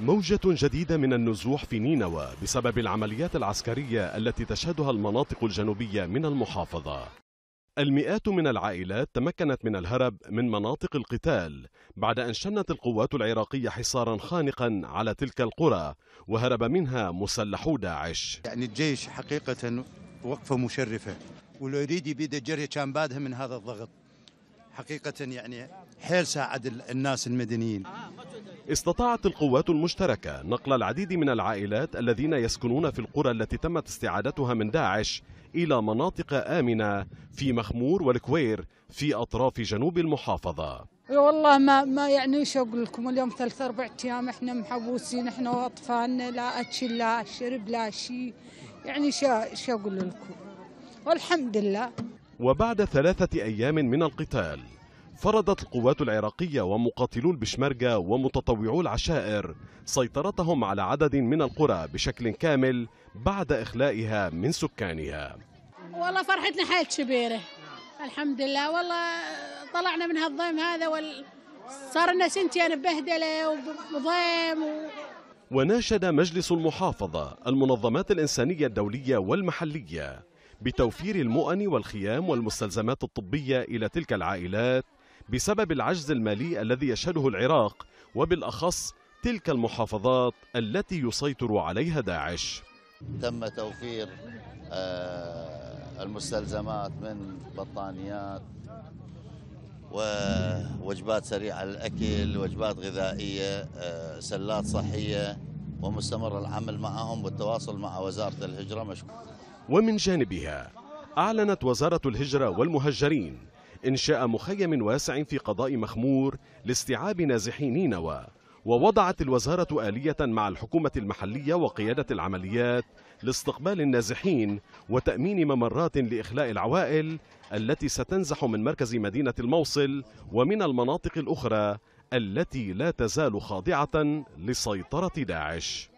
موجة جديدة من النزوح في نينوى بسبب العمليات العسكرية التي تشهدها المناطق الجنوبية من المحافظة. المئات من العائلات تمكنت من الهرب من مناطق القتال بعد أن شنت القوات العراقية حصارا خانقا على تلك القرى وهرب منها مسلحو داعش يعني الجيش حقيقة وقفة مشرفة ولو يريد يبيد الجري كان بادها من هذا الضغط حقيقة يعني حيل ساعد الناس المدنيين استطاعت القوات المشتركة نقل العديد من العائلات الذين يسكنون في القرى التي تمت استعادتها من داعش إلى مناطق آمنة في مخمور والكوير في أطراف جنوب المحافظة والله ما ما يعني شو اقول لكم اليوم ثلاث اربع ايام احنا محبوسين احنا واطفالنا لا اكل لا شرب لا شيء يعني شو شو اقول لكم والحمد لله وبعد ثلاثه ايام من القتال فرضت القوات العراقية ومقاتلو البشمركة ومتطوعو العشائر سيطرتهم على عدد من القرى بشكل كامل بعد إخلائها من سكانها والله فرحتنا حيل كبيرة الحمد لله والله طلعنا من هالضيم هذا وال... صار لنا سنتين ببهدلة وضيم و... وناشد مجلس المحافظة المنظمات الإنسانية الدولية والمحلية بتوفير المؤن والخيام والمستلزمات الطبية إلى تلك العائلات بسبب العجز المالي الذي يشهده العراق وبالأخص تلك المحافظات التي يسيطر عليها داعش تم توفير آه، المستلزمات من بطانيات ووجبات سريعة الأكل وجبات غذائية آه، سلات صحية ومستمر العمل معهم والتواصل مع وزارة الهجرة مشكور ومن جانبها أعلنت وزارة الهجرة والمهجرين إنشاء مخيم واسع في قضاء مخمور لاستيعاب نازحي نينوى ووضعت الوزارة آلية مع الحكومة المحلية وقيادة العمليات لاستقبال النازحين وتأمين ممرات لإخلاء العوائل التي ستنزح من مركز مدينة الموصل ومن المناطق الأخرى التي لا تزال خاضعة لسيطرة داعش